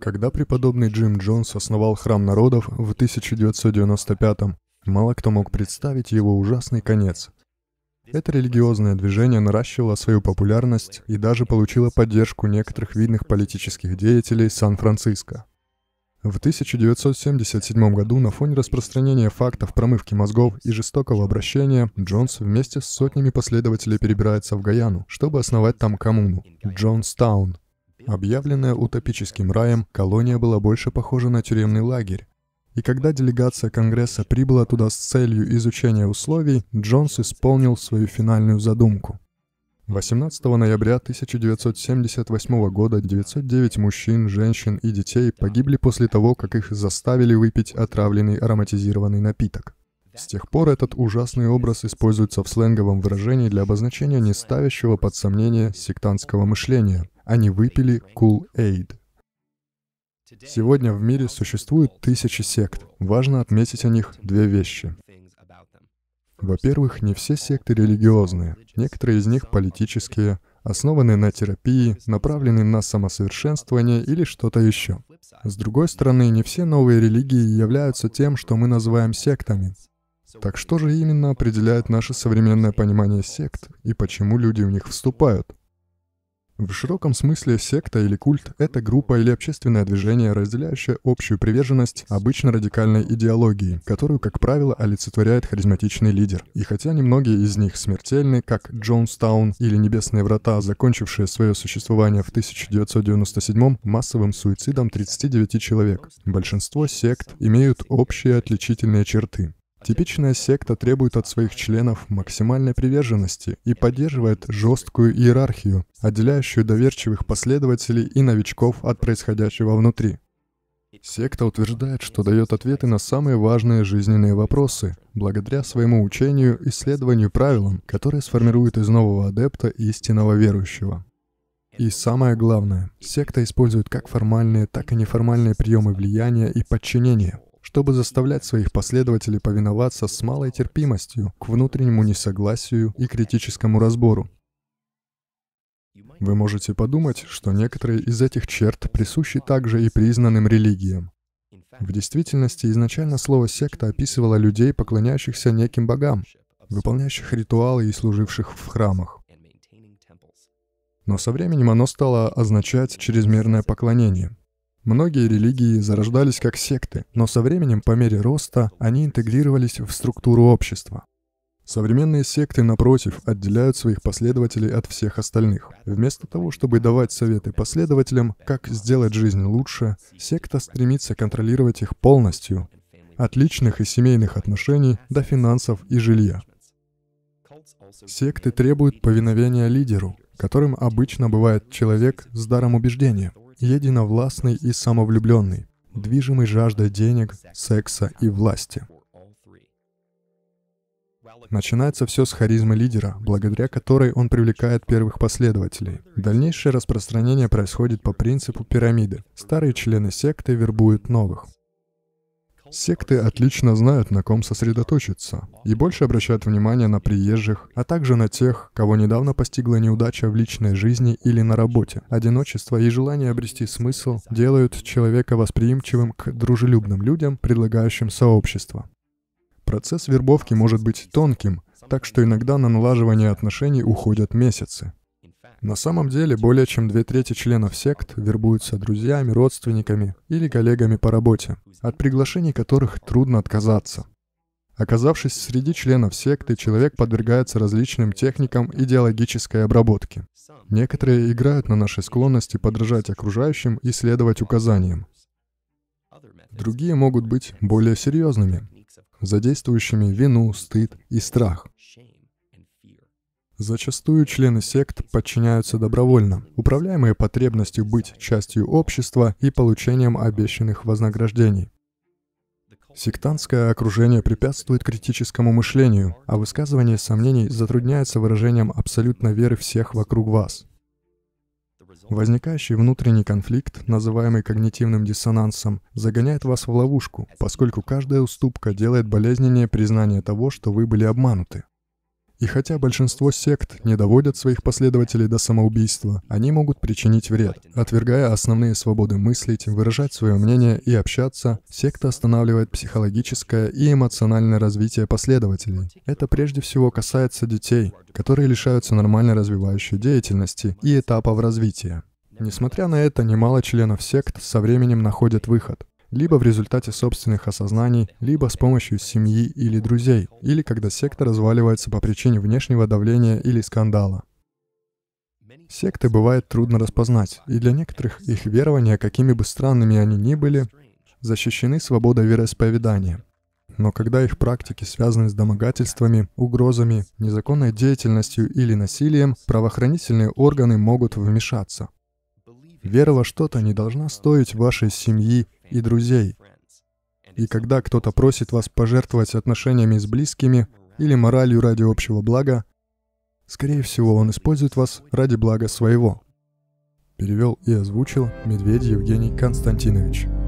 Когда преподобный Джим Джонс основал Храм народов в 1995-м, мало кто мог представить его ужасный конец. Это религиозное движение наращивало свою популярность и даже получило поддержку некоторых видных политических деятелей Сан-Франциско. В 1977 году на фоне распространения фактов промывки мозгов и жестокого обращения Джонс вместе с сотнями последователей перебирается в Гаяну, чтобы основать там коммуну – Джонстаун, Объявленная утопическим раем, колония была больше похожа на тюремный лагерь. И когда делегация Конгресса прибыла туда с целью изучения условий, Джонс исполнил свою финальную задумку. 18 ноября 1978 года 909 мужчин, женщин и детей погибли после того, как их заставили выпить отравленный ароматизированный напиток. С тех пор этот ужасный образ используется в сленговом выражении для обозначения не ставящего под сомнение сектантского мышления. Они выпили Kool-Aid. Сегодня в мире существует тысячи сект. Важно отметить о них две вещи. Во-первых, не все секты религиозные. Некоторые из них политические, основаны на терапии, направлены на самосовершенствование или что-то еще. С другой стороны, не все новые религии являются тем, что мы называем сектами. Так что же именно определяет наше современное понимание сект и почему люди в них вступают? В широком смысле секта или культ — это группа или общественное движение, разделяющее общую приверженность обычно радикальной идеологии, которую, как правило, олицетворяет харизматичный лидер. И хотя немногие из них смертельны, как Джонстаун или Небесные врата, закончившие свое существование в 1997 массовым суицидом 39 человек, большинство сект имеют общие отличительные черты. Типичная секта требует от своих членов максимальной приверженности и поддерживает жесткую иерархию, отделяющую доверчивых последователей и новичков от происходящего внутри. Секта утверждает, что дает ответы на самые важные жизненные вопросы, благодаря своему учению, и исследованию правилам, которые сформируют из нового адепта истинного верующего. И самое главное, секта использует как формальные, так и неформальные приемы влияния и подчинения, чтобы заставлять своих последователей повиноваться с малой терпимостью к внутреннему несогласию и критическому разбору. Вы можете подумать, что некоторые из этих черт присущи также и признанным религиям. В действительности, изначально слово «секта» описывало людей, поклоняющихся неким богам, выполняющих ритуалы и служивших в храмах. Но со временем оно стало означать чрезмерное поклонение. Многие религии зарождались как секты, но со временем по мере роста они интегрировались в структуру общества. Современные секты, напротив, отделяют своих последователей от всех остальных. Вместо того, чтобы давать советы последователям, как сделать жизнь лучше, секта стремится контролировать их полностью, от личных и семейных отношений до финансов и жилья. Секты требуют повиновения лидеру, которым обычно бывает человек с даром убеждения единовластный и самовлюбленный, движимый жаждой денег, секса и власти. Начинается все с харизмы лидера, благодаря которой он привлекает первых последователей. Дальнейшее распространение происходит по принципу пирамиды. Старые члены секты вербуют новых. Секты отлично знают, на ком сосредоточиться, и больше обращают внимание на приезжих, а также на тех, кого недавно постигла неудача в личной жизни или на работе. Одиночество и желание обрести смысл делают человека восприимчивым к дружелюбным людям, предлагающим сообщество. Процесс вербовки может быть тонким, так что иногда на налаживание отношений уходят месяцы. На самом деле, более чем две трети членов сект вербуются друзьями, родственниками или коллегами по работе, от приглашений которых трудно отказаться. Оказавшись среди членов секты, человек подвергается различным техникам идеологической обработки. Некоторые играют на нашей склонности подражать окружающим и следовать указаниям. Другие могут быть более серьезными, задействующими вину, стыд и страх. Зачастую члены сект подчиняются добровольно, управляемые потребностью быть частью общества и получением обещанных вознаграждений. Сектантское окружение препятствует критическому мышлению, а высказывание сомнений затрудняется выражением абсолютной веры всех вокруг вас. Возникающий внутренний конфликт, называемый когнитивным диссонансом, загоняет вас в ловушку, поскольку каждая уступка делает болезненнее признание того, что вы были обмануты. И хотя большинство сект не доводят своих последователей до самоубийства, они могут причинить вред. Отвергая основные свободы мыслить, выражать свое мнение и общаться, секта останавливает психологическое и эмоциональное развитие последователей. Это прежде всего касается детей, которые лишаются нормально развивающей деятельности и этапов развития. Несмотря на это, немало членов сект со временем находят выход либо в результате собственных осознаний, либо с помощью семьи или друзей, или когда секта разваливается по причине внешнего давления или скандала. Секты бывает трудно распознать, и для некоторых их верования, какими бы странными они ни были, защищены свободой вероисповедания. Но когда их практики связаны с домогательствами, угрозами, незаконной деятельностью или насилием, правоохранительные органы могут вмешаться. Вера во что-то не должна стоить вашей семьи и друзей. И когда кто-то просит вас пожертвовать отношениями с близкими или моралью ради общего блага, скорее всего, он использует вас ради блага своего. Перевел и озвучил Медведь Евгений Константинович.